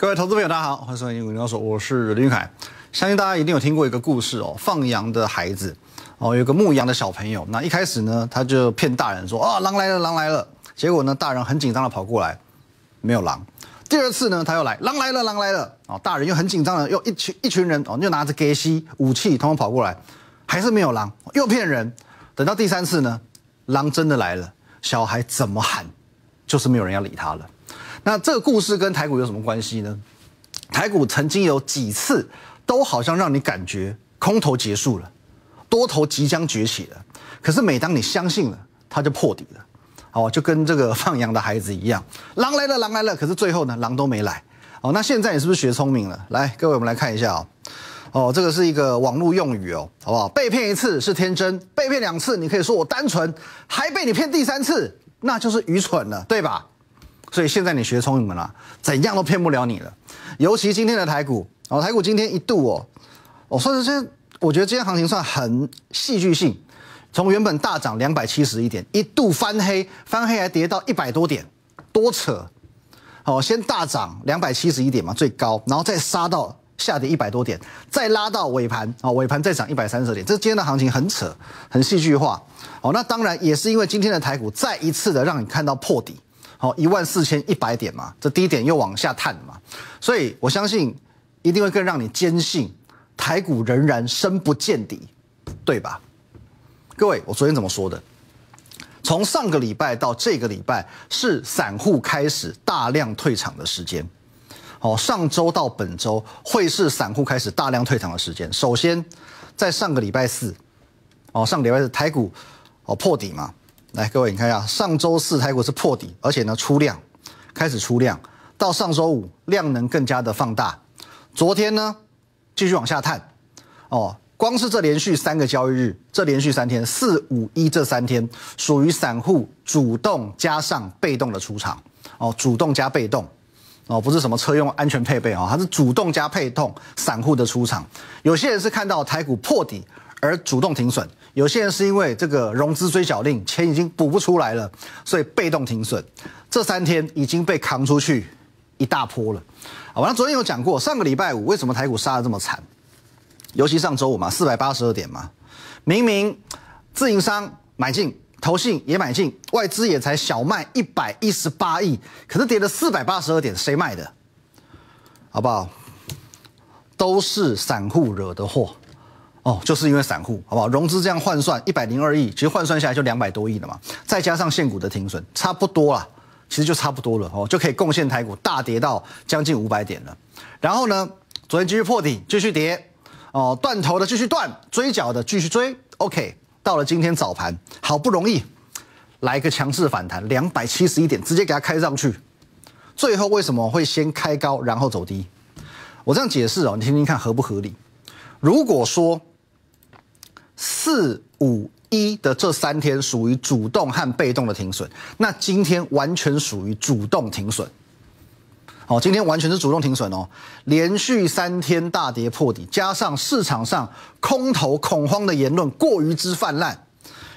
各位投资朋友，大家好，欢迎收看《股牛说》，我是林玉凯。相信大家一定有听过一个故事哦，放羊的孩子哦，有个牧羊的小朋友。那一开始呢，他就骗大人说啊，狼来了，狼来了。结果呢，大人很紧张的跑过来，没有狼。第二次呢，他又来，狼来了，狼来了。哦，大人又很紧张的，又一群一群人哦，又拿着戈希武器，通通跑过来，还是没有狼，又骗人。等到第三次呢，狼真的来了，小孩怎么喊，就是没有人要理他了。那这个故事跟台股有什么关系呢？台股曾经有几次都好像让你感觉空头结束了，多头即将崛起了，可是每当你相信了，它就破底了。哦，就跟这个放羊的孩子一样，狼来了，狼来了，可是最后呢，狼都没来。哦，那现在你是不是学聪明了？来，各位，我们来看一下哦。哦，这个是一个网络用语哦，好不好？被骗一次是天真，被骗两次你可以说我单纯，还被你骗第三次，那就是愚蠢了，对吧？所以现在你学聪明了，怎样都骗不了你了。尤其今天的台股，哦，台股今天一度哦，哦，算是先，我觉得今天行情算很戏剧性。从原本大涨两百七十一点，一度翻黑，翻黑还跌到一百多点，多扯。哦，先大涨两百七十一点嘛，最高，然后再杀到下跌一百多点，再拉到尾盘，哦，尾盘再涨一百三十点，这今天的行情很扯，很戏剧化。哦，那当然也是因为今天的台股再一次的让你看到破底。好，一万四千一百点嘛，这低点又往下探了嘛，所以我相信一定会更让你坚信台股仍然深不见底，对吧？各位，我昨天怎么说的？从上个礼拜到这个礼拜是散户开始大量退场的时间。好，上周到本周会是散户开始大量退场的时间。首先，在上个礼拜四，哦，上礼拜四台股哦破底嘛。来，各位你看一下，上周四台股是破底，而且呢出量，开始出量，到上周五量能更加的放大。昨天呢继续往下探，哦，光是这连续三个交易日，这连续三天四五一这三天，属于散户主动加上被动的出场，哦，主动加被动，哦，不是什么车用安全配备啊，它是主动加配动散户的出场。有些人是看到台股破底而主动停损。有些人是因为这个融资追缴令，钱已经补不出来了，所以被动停损。这三天已经被扛出去一大波了。好，那昨天有讲过，上个礼拜五为什么台股杀的这么惨？尤其上周五嘛，四百八十二点嘛，明明自营商买进，投信也买进，外资也才小卖一百一十八亿，可是跌了四百八十二点，谁卖的？好不好？都是散户惹的祸。哦，就是因为散户，好不好？融资这样换算一百零二亿，其实换算下来就两百多亿了嘛。再加上限股的停损，差不多了，其实就差不多了哦，就可以贡献台股大跌到将近五百点了。然后呢，昨天继续破底，继续跌，哦，断头的继续断，追缴的继续追。OK，到了今天早盘，好不容易来个强势反弹，两百七十一点，直接给它开上去。最后为什么会先开高，然后走低？我这样解释哦，你听听看合不合理？如果说。四五一的这三天属于主动和被动的停损，那今天完全属于主动停损。哦，今天完全是主动停损哦，连续三天大跌破底，加上市场上空头恐慌的言论过于之泛滥，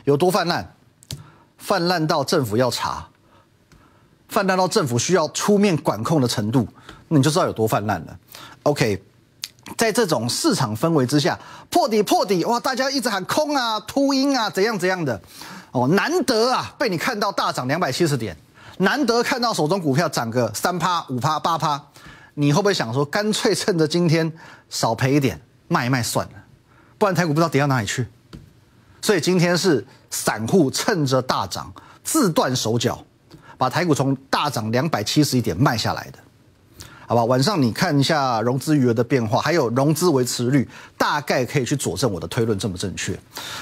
有多泛滥？泛滥到政府要查，泛滥到政府需要出面管控的程度，你就知道有多泛滥了。OK。在这种市场氛围之下，破底破底哇，大家一直喊空啊、秃鹰啊，怎样怎样的哦，难得啊，被你看到大涨两百七十点，难得看到手中股票涨个三趴、五趴、八趴，你会不会想说，干脆趁着今天少赔一点，卖一卖算了，不然台股不知道跌到哪里去。所以今天是散户趁着大涨自断手脚，把台股从大涨两百七十一点卖下来的。好吧，晚上你看一下融资余额的变化，还有融资维持率，大概可以去佐证我的推论正不正确。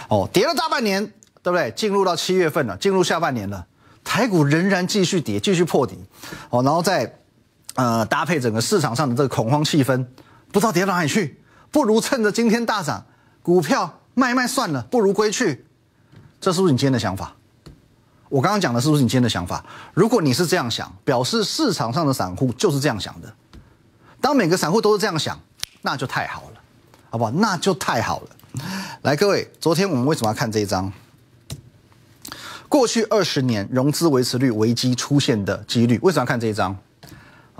哦，跌了大半年，对不对？进入到七月份了，进入下半年了，台股仍然继续跌，继续破底。哦，然后再呃，搭配整个市场上的这个恐慌气氛，不知道跌到哪里去，不如趁着今天大涨，股票卖卖算了，不如归去。这是不是你今天的想法？我刚刚讲的是不是你今天的想法？如果你是这样想，表示市场上的散户就是这样想的。当每个散户都是这样想，那就太好了，好不好？那就太好了。来，各位，昨天我们为什么要看这一章？过去二十年融资维持率危机出现的几率，为什么要看这一章？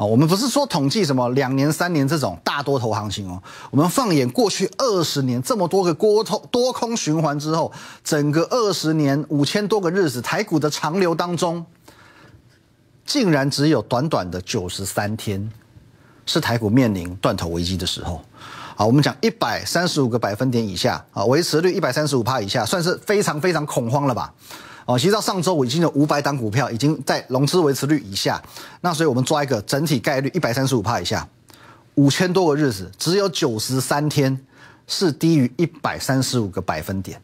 啊，我们不是说统计什么两年、三年这种大多头行情哦。我们放眼过去二十年这么多个多头多空循环之后，整个二十年五千多个日子，台股的长流当中，竟然只有短短的九十三天，是台股面临断头危机的时候。啊，我们讲一百三十五个百分点以下啊，维持率一百三十五趴以下，算是非常非常恐慌了吧。哦，其实到上周我已经有五百档股票已经在融资维持率以下，那所以我们抓一个整体概率一百三十五帕以下，五千多个日子只有九十三天是低于一百三十五个百分点，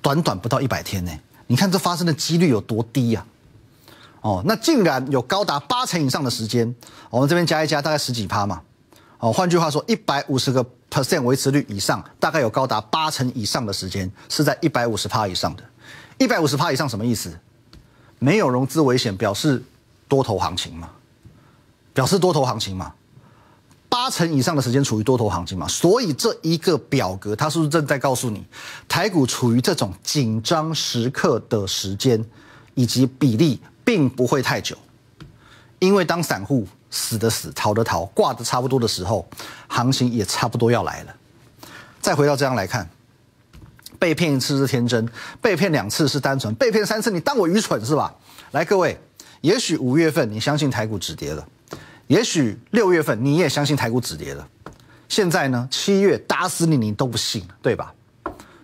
短短不到一百天呢，你看这发生的几率有多低呀？哦，那竟然有高达八成以上的时间，我们这边加一加大概十几趴嘛？哦，换句话说，一百五十个 percent 维持率以上，大概有高达八成以上的时间是在一百五十趴以上的。一百五十趴以上什么意思？没有融资危险，表示多头行情嘛？表示多头行情嘛？八成以上的时间处于多头行情嘛？所以这一个表格，它是不是正在告诉你，台股处于这种紧张时刻的时间以及比例，并不会太久。因为当散户死的死，逃的逃，挂的差不多的时候，行情也差不多要来了。再回到这样来看。被骗一次是天真，被骗两次是单纯，被骗三次你当我愚蠢是吧？来各位，也许五月份你相信台股止跌了，也许六月份你也相信台股止跌了，现在呢，七月打死你你都不信，对吧？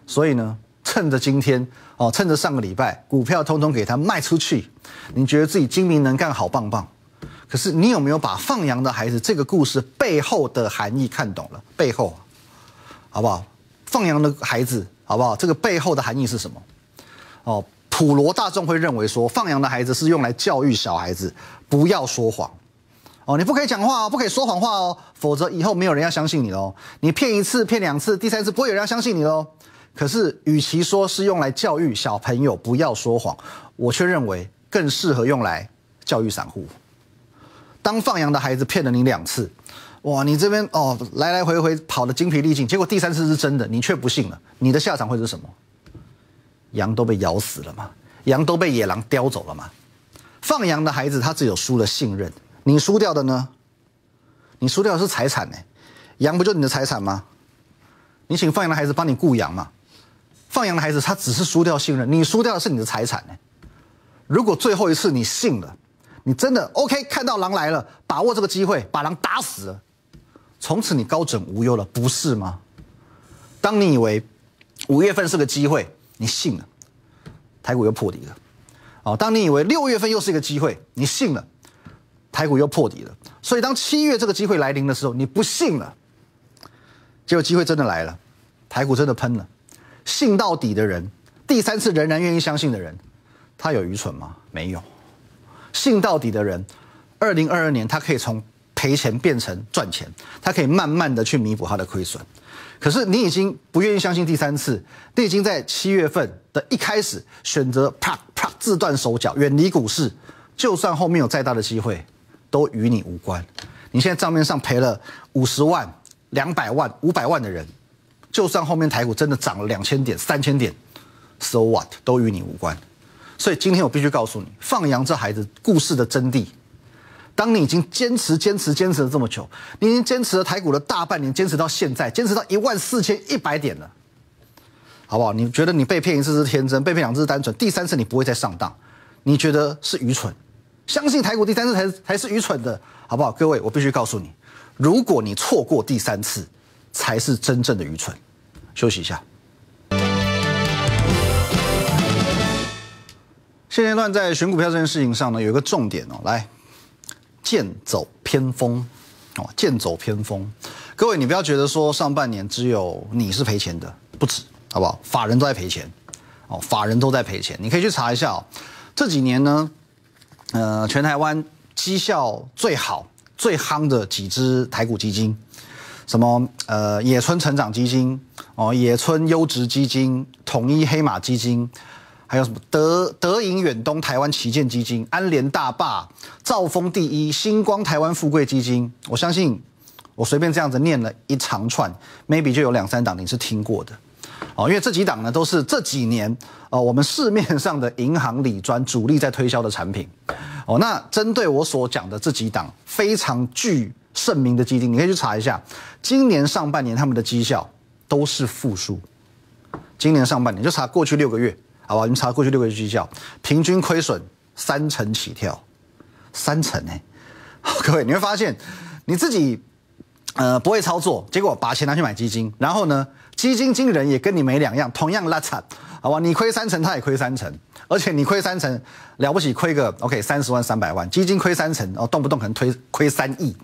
所以呢，趁着今天哦，趁着上个礼拜，股票通通给他卖出去，你觉得自己精明能干好棒棒，可是你有没有把放羊的孩子这个故事背后的含义看懂了？背后好不好？放羊的孩子，好不好？这个背后的含义是什么？哦，普罗大众会认为说，放羊的孩子是用来教育小孩子不要说谎。哦，你不可以讲话哦，不可以说谎话哦，否则以后没有人要相信你喽。你骗一次，骗两次，第三次不会有人要相信你喽。可是，与其说是用来教育小朋友不要说谎，我却认为更适合用来教育散户。当放羊的孩子骗了你两次。哇，你这边哦，来来回回跑的精疲力尽，结果第三次是真的，你却不信了。你的下场会是什么？羊都被咬死了吗？羊都被野狼叼走了吗？放羊的孩子他只有输了信任，你输掉的呢？你输掉的是财产呢？羊不就你的财产吗？你请放羊的孩子帮你雇羊嘛，放羊的孩子他只是输掉信任，你输掉的是你的财产呢？如果最后一次你信了，你真的 OK 看到狼来了，把握这个机会把狼打死。从此你高枕无忧了，不是吗？当你以为五月份是个机会，你信了，台股又破底了。哦，当你以为六月份又是一个机会，你信了，台股又破底了。所以当七月这个机会来临的时候，你不信了，结果机会真的来了，台股真的喷了。信到底的人，第三次仍然愿意相信的人，他有愚蠢吗？没有。信到底的人，二零二二年他可以从。赔钱变成赚钱，他可以慢慢的去弥补他的亏损。可是你已经不愿意相信第三次，你已经在七月份的一开始选择啪啪自断手脚，远离股市。就算后面有再大的机会，都与你无关。你现在账面上赔了五十万、两百万、五百万的人，就算后面台股真的涨了两千点、三千点，so what，都与你无关。所以今天我必须告诉你，放羊这孩子故事的真谛。当你已经坚持、坚持、坚持了这么久，你已经坚持了台股的大半年，坚持到现在，坚持到一万四千一百点了，好不好？你觉得你被骗一次是天真，被骗两次是单纯，第三次你不会再上当，你觉得是愚蠢，相信台股第三次才才是愚蠢的，好不好？各位，我必须告诉你，如果你错过第三次，才是真正的愚蠢。休息一下。现阶段在选股票这件事情上呢，有一个重点哦，来。剑走偏锋，哦，剑走偏锋，各位你不要觉得说上半年只有你是赔钱的，不止，好不好？法人都在赔钱，哦，法人都在赔钱，你可以去查一下，这几年呢，呃，全台湾绩效最好、最夯的几支台股基金，什么呃野村成长基金，哦，野村优质基金，统一黑马基金。还有什么德德银远东台湾旗舰基金、安联大坝、兆丰第一、星光台湾富贵基金？我相信我随便这样子念了一长串，maybe 就有两三档你是听过的哦。因为这几档呢，都是这几年呃我们市面上的银行理专主力在推销的产品哦。那针对我所讲的这几档非常具盛名的基金，你可以去查一下，今年上半年他们的绩效都是负数。今年上半年就查过去六个月。好吧，你们查过去六个月绩效，平均亏损三成起跳，三成哎，各位你会发现你自己呃不会操作，结果把钱拿去买基金，然后呢，基金经理人也跟你没两样，同样拉惨，好吧，你亏三成，他也亏三成，而且你亏三成了不起，亏个 OK 三十万三百万，基金亏三成哦，动不动可能推亏三亿，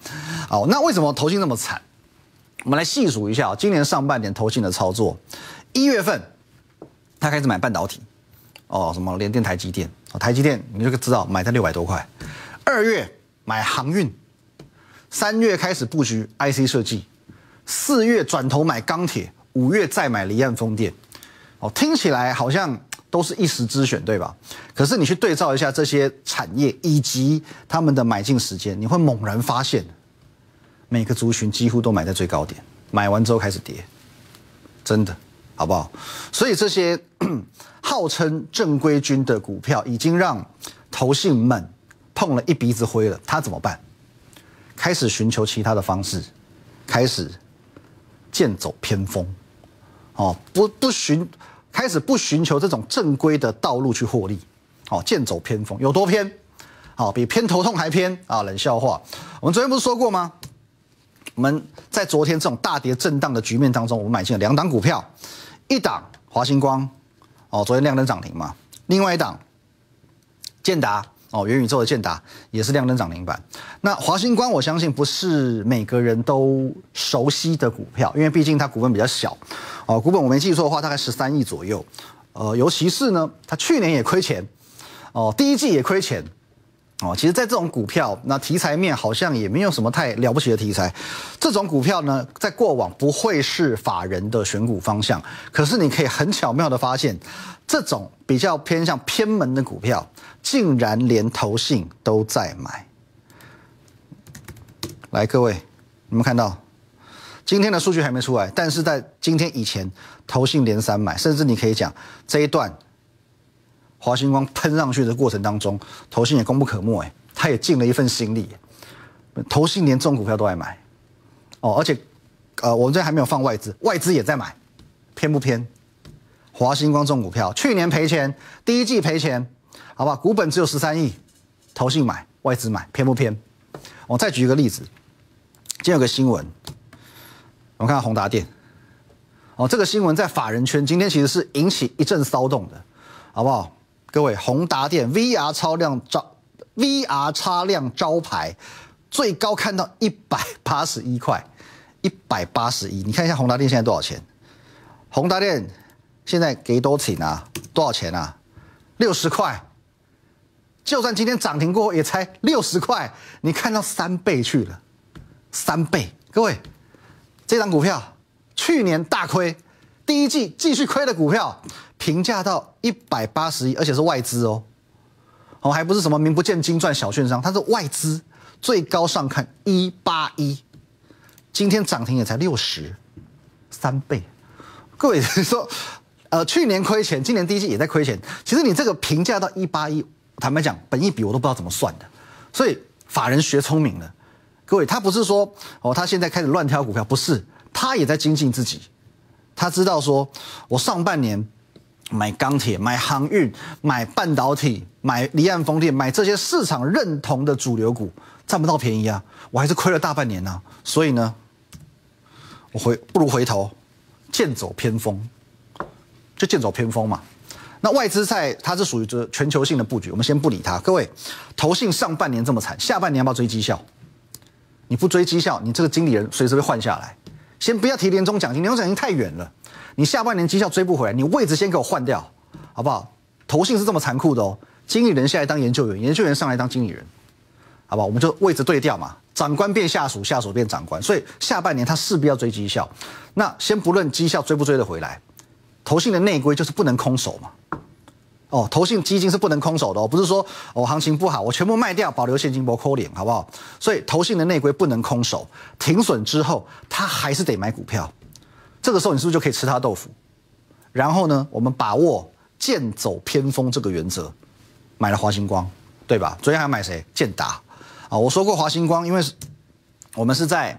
好，那为什么投信那么惨？我们来细数一下，今年上半年投信的操作，一月份他开始买半导体。哦，什么联电、台积电，哦，台积电你就知道买在六百多块，二月买航运，三月开始布局 IC 设计，四月转头买钢铁，五月再买离岸风电，哦，听起来好像都是一时之选，对吧？可是你去对照一下这些产业以及他们的买进时间，你会猛然发现，每个族群几乎都买在最高点，买完之后开始跌，真的。好不好？所以这些 号称正规军的股票，已经让投信们碰了一鼻子灰了。他怎么办？开始寻求其他的方式，开始剑走偏锋。哦，不不寻，开始不寻求这种正规的道路去获利。哦，剑走偏锋有多偏？好，比偏头痛还偏啊！冷笑话，我们昨天不是说过吗？我们在昨天这种大跌震荡的局面当中，我们买进了两档股票，一档华星光，哦，昨天亮灯涨停嘛；，另外一档建达，哦，元宇宙的建达也是亮灯涨停板。那华星光，我相信不是每个人都熟悉的股票，因为毕竟它股份比较小，哦，股本我没记错的话大概十三亿左右，呃，尤其是呢，它去年也亏钱，哦，第一季也亏钱。哦，其实，在这种股票，那题材面好像也没有什么太了不起的题材。这种股票呢，在过往不会是法人的选股方向，可是你可以很巧妙的发现，这种比较偏向偏门的股票，竟然连投信都在买。来，各位，你们看到，今天的数据还没出来，但是在今天以前，投信连三买，甚至你可以讲这一段。华星光喷上去的过程当中，投信也功不可没，哎，他也尽了一份心力。投信连中股票都来买，哦，而且，呃，我们这还没有放外资，外资也在买，偏不偏？华星光中股票，去年赔钱，第一季赔钱，好吧，股本只有十三亿，投信买，外资买，偏不偏？我再举一个例子，今天有个新闻，我们看宏达电，哦，这个新闻在法人圈今天其实是引起一阵骚动的，好不好？各位，宏达电 VR 超量招，VR 超量招牌，最高看到一百八十一块，一百八十一。你看一下宏达电现在多少钱？宏达电现在给多少钱啊？多少钱啊？六十块。就算今天涨停过后也才六十块，你看到三倍去了，三倍。各位，这张股票去年大亏，第一季继续亏的股票。评价到一百八十亿，而且是外资哦，哦，还不是什么名不见经传小券商，它是外资最高上看一八一，今天涨停也才六十，三倍。各位说，呃，去年亏钱，今年第一季也在亏钱。其实你这个评价到一八一，坦白讲，本一笔我都不知道怎么算的。所以法人学聪明了，各位，他不是说哦，他现在开始乱挑股票，不是，他也在精进自己。他知道说，我上半年。买钢铁、买航运、买半导体、买离岸风电、买这些市场认同的主流股，占不到便宜啊！我还是亏了大半年呢。所以呢，我回不如回头剑走偏锋，就剑走偏锋嘛。那外资在它是属于这全球性的布局，我们先不理它。各位，投信上半年这么惨，下半年要不要追绩效？你不追绩效，你这个经理人随时被换下来。先不要提年终奖金，年终奖金太远了。你下半年绩效追不回来，你位置先给我换掉，好不好？投信是这么残酷的哦，经理人下来当研究员，研究员上来当经理人，好吧？我们就位置对调嘛，长官变下属，下属变长官，所以下半年他势必要追绩效。那先不论绩效追不追得回来，投信的内规就是不能空手嘛。哦，投信基金是不能空手的，哦，不是说我行情不好，我全部卖掉，保留现金包扣脸，好不好？所以投信的内规不能空手，停损之后他还是得买股票。这个时候你是不是就可以吃他豆腐？然后呢，我们把握剑走偏锋这个原则，买了华星光，对吧？昨天还买谁？建达啊！我说过华星光，因为我们是在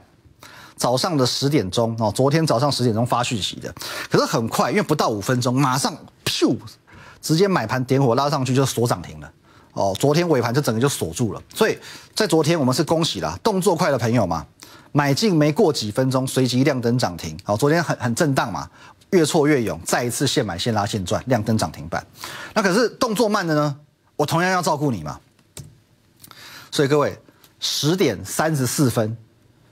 早上的十点钟哦，昨天早上十点钟发讯息的。可是很快，因为不到五分钟，马上咻，直接买盘点火拉上去就锁涨停了哦。昨天尾盘就整个就锁住了，所以在昨天我们是恭喜了动作快的朋友嘛。买进没过几分钟，随即亮灯涨停。好，昨天很很震荡嘛，越挫越勇，再一次现买现拉现赚，亮灯涨停板。那可是动作慢的呢，我同样要照顾你嘛。所以各位，十点三十四分，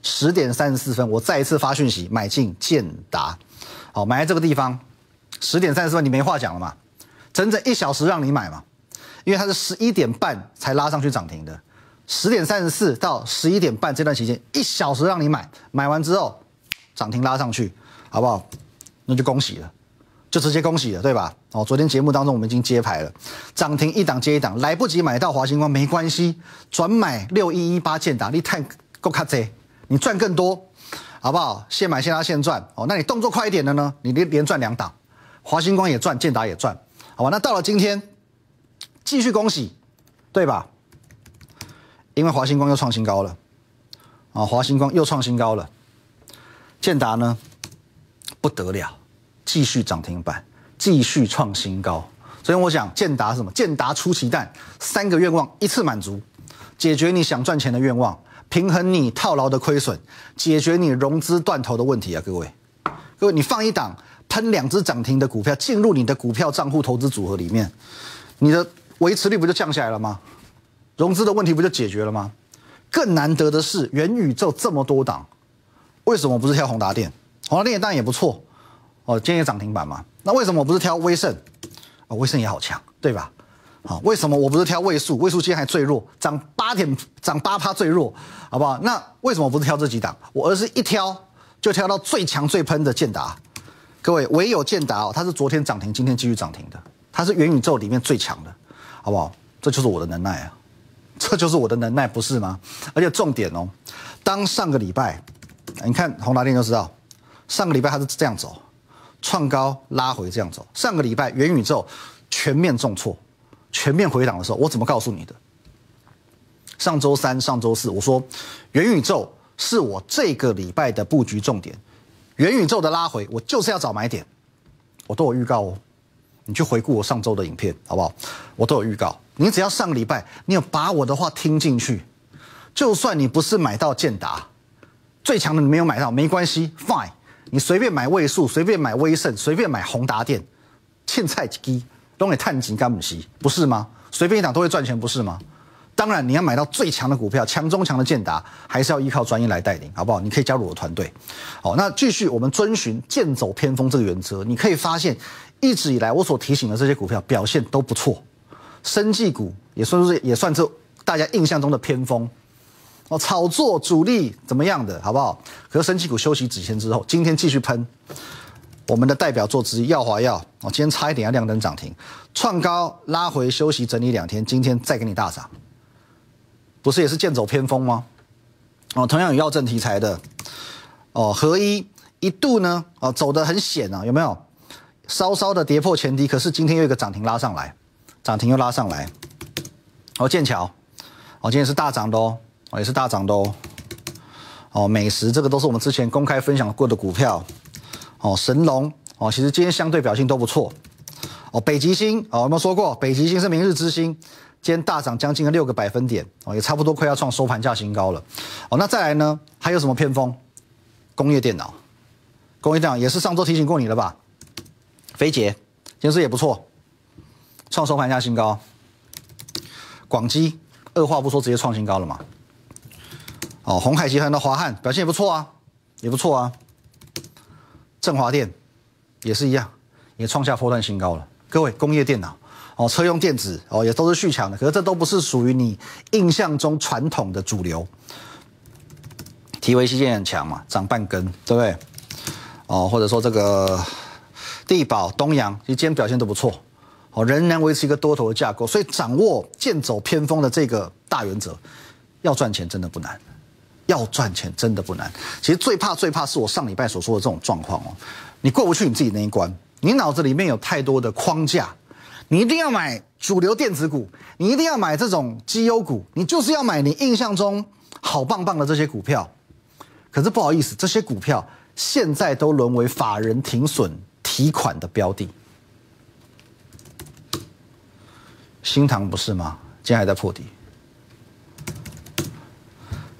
十点三十四分，我再一次发讯息买进建达。好，买在这个地方，十点三十四分你没话讲了嘛？整整一小时让你买嘛，因为它是十一点半才拉上去涨停的。十点三十四到十一点半这段时间，一小时让你买，买完之后，涨停拉上去，好不好？那就恭喜了，就直接恭喜了，对吧？哦，昨天节目当中我们已经揭牌了，涨停一档接一档，来不及买到华星光没关系，转买六一一八建达，你太够卡贼，你赚更多，好不好？现买现拉现赚，哦，那你动作快一点的呢？你连连赚两档，华星光也赚，建达也赚，好吧？那到了今天，继续恭喜，对吧？因为华星光又创新高了，啊，华星光又创新高了，建达呢不得了，继续涨停板，继续创新高，所以我想建达什么？建达出奇蛋，三个愿望一次满足，解决你想赚钱的愿望，平衡你套牢的亏损，解决你融资断头的问题啊，各位，各位你放一档喷两只涨停的股票进入你的股票账户投资组合里面，你的维持率不就降下来了吗？融资的问题不就解决了吗？更难得的是，元宇宙这么多档，为什么不是挑宏达电？宏达电当然也不错，哦，今天也涨停板嘛。那为什么我不是挑威盛？啊，威盛也好强，对吧？好，为什么我不是挑位数？位数今天还最弱，涨八点，涨八趴最弱，好不好？那为什么不是挑这几档？我而是一挑就挑到最强最喷的建达。各位唯有建达哦，它是昨天涨停，今天继续涨停的，它是元宇宙里面最强的，好不好？这就是我的能耐啊！这就是我的能耐，不是吗？而且重点哦，当上个礼拜，你看红达天就知道，上个礼拜它是这样走，创高拉回这样走。上个礼拜元宇宙全面重挫、全面回档的时候，我怎么告诉你的？上周三、上周四，我说元宇宙是我这个礼拜的布局重点。元宇宙的拉回，我就是要找买点，我都有预告哦。你去回顾我上周的影片，好不好？我都有预告。你只要上礼拜你有把我的话听进去，就算你不是买到健达，最强的你没有买到没关系，fine，你随便买位数，随便买威盛，随便买宏达电，欠菜鸡，都点碳金、甘姆西，不是吗？随便一档都会赚钱，不是吗？当然你要买到最强的股票，强中强的健达，还是要依靠专业来带领，好不好？你可以加入我团队。好，那继续我们遵循剑走偏锋这个原则，你可以发现一直以来我所提醒的这些股票表现都不错。生技股也算是也算是大家印象中的偏锋哦，炒作主力怎么样的，好不好？可是生技股休息几天之后，今天继续喷。我们的代表作之一药华药哦，今天差一点要亮灯涨停，创高拉回休息整理两天，今天再给你大涨，不是也是剑走偏锋吗？哦，同样有药证题材的哦，合一一度呢哦走的很险啊，有没有？稍稍的跌破前低，可是今天又一个涨停拉上来。涨停又拉上来，哦，剑桥，哦，今天是大涨的哦，也是大涨的哦，哦，美食这个都是我们之前公开分享过的股票，哦，神龙哦，其实今天相对表现都不错，哦，北极星哦，有没有说过，北极星是明日之星，今天大涨将近了六个百分点哦，也差不多快要创收盘价新高了，哦，那再来呢，还有什么偏锋，工业电脑，工业电脑也是上周提醒过你了吧，肥姐，今天是也不错。创收盘价新高，广基二话不说直接创新高了嘛？哦，红海集团的华汉表现也不错啊，也不错啊。振华电也是一样，也创下破段新高了。各位工业电脑，哦，车用电子，哦，也都是续强的。可是这都不是属于你印象中传统的主流。TVC 件很强嘛，涨半根，对不对？哦，或者说这个地宝东阳，今天表现都不错。好，仍然维持一个多头的架构，所以掌握剑走偏锋的这个大原则，要赚钱真的不难，要赚钱真的不难。其实最怕、最怕是我上礼拜所说的这种状况哦，你过不去你自己那一关，你脑子里面有太多的框架，你一定要买主流电子股，你一定要买这种绩优股，你就是要买你印象中好棒棒的这些股票。可是不好意思，这些股票现在都沦为法人停损提款的标的。新塘不是吗？今天还在破底。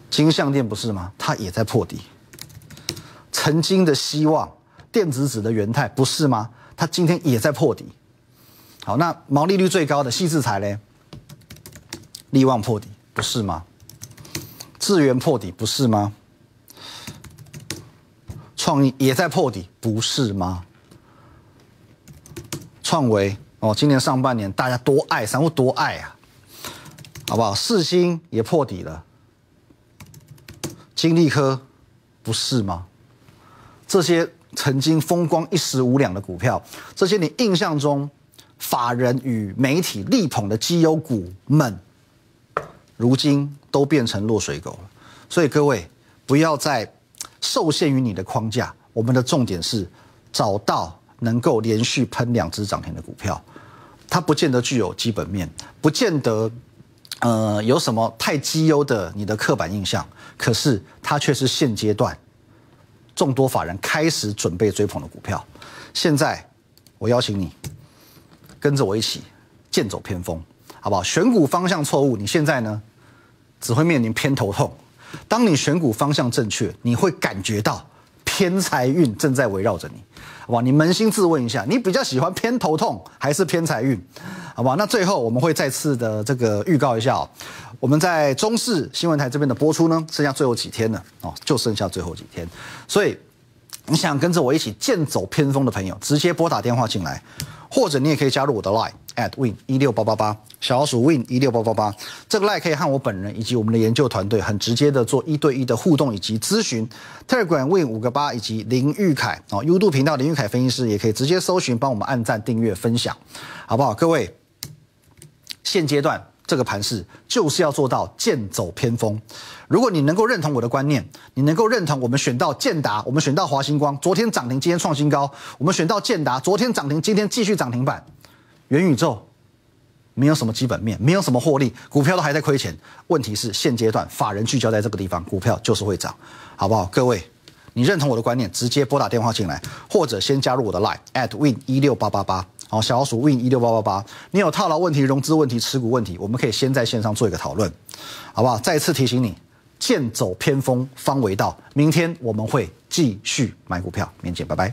金项店不是吗？它也在破底。曾经的希望电子纸的元泰不是吗？它今天也在破底。好，那毛利率最高的细制材嘞，力旺破底不是吗？智源破底不是吗？创意也在破底不是吗？创维。哦，今年上半年大家多爱，散户多爱啊，好不好？四星也破底了，金利科不是吗？这些曾经风光一时无两的股票，这些你印象中法人与媒体力捧的绩优股们，如今都变成落水狗了。所以各位不要再受限于你的框架，我们的重点是找到能够连续喷两只涨停的股票。它不见得具有基本面，不见得，呃，有什么太绩优的你的刻板印象，可是它却是现阶段众多法人开始准备追捧的股票。现在我邀请你跟着我一起剑走偏锋，好不好？选股方向错误，你现在呢只会面临偏头痛；当你选股方向正确，你会感觉到。偏财运正在围绕着你，好吧？你扪心自问一下，你比较喜欢偏头痛还是偏财运？好吧？那最后我们会再次的这个预告一下哦，我们在中视新闻台这边的播出呢，剩下最后几天了哦，就剩下最后几天，所以。你想跟着我一起剑走偏锋的朋友，直接拨打电话进来，或者你也可以加入我的 line at win 一六八八八小老鼠 win 一六八八八这个 line 可以和我本人以及我们的研究团队很直接的做一对一的互动以及咨询。telegram win 五个八以及林玉凯哦，优度频道林玉凯分析师也可以直接搜寻，帮我们按赞、订阅、分享，好不好？各位，现阶段。这个盘势就是要做到剑走偏锋。如果你能够认同我的观念，你能够认同我们选到建达，我们选到华星光，昨天涨停，今天创新高；我们选到建达，昨天涨停，今天继续涨停板。元宇宙没有什么基本面，没有什么获利，股票都还在亏钱。问题是现阶段法人聚焦在这个地方，股票就是会涨，好不好？各位，你认同我的观念，直接拨打电话进来，或者先加入我的 line at win 一六八八八。好，小老鼠 Win 一六八八八，你有套牢问题、融资问题、持股问题，我们可以先在线上做一个讨论，好不好？再次提醒你，剑走偏锋方为道。明天我们会继续买股票，明天见，拜拜。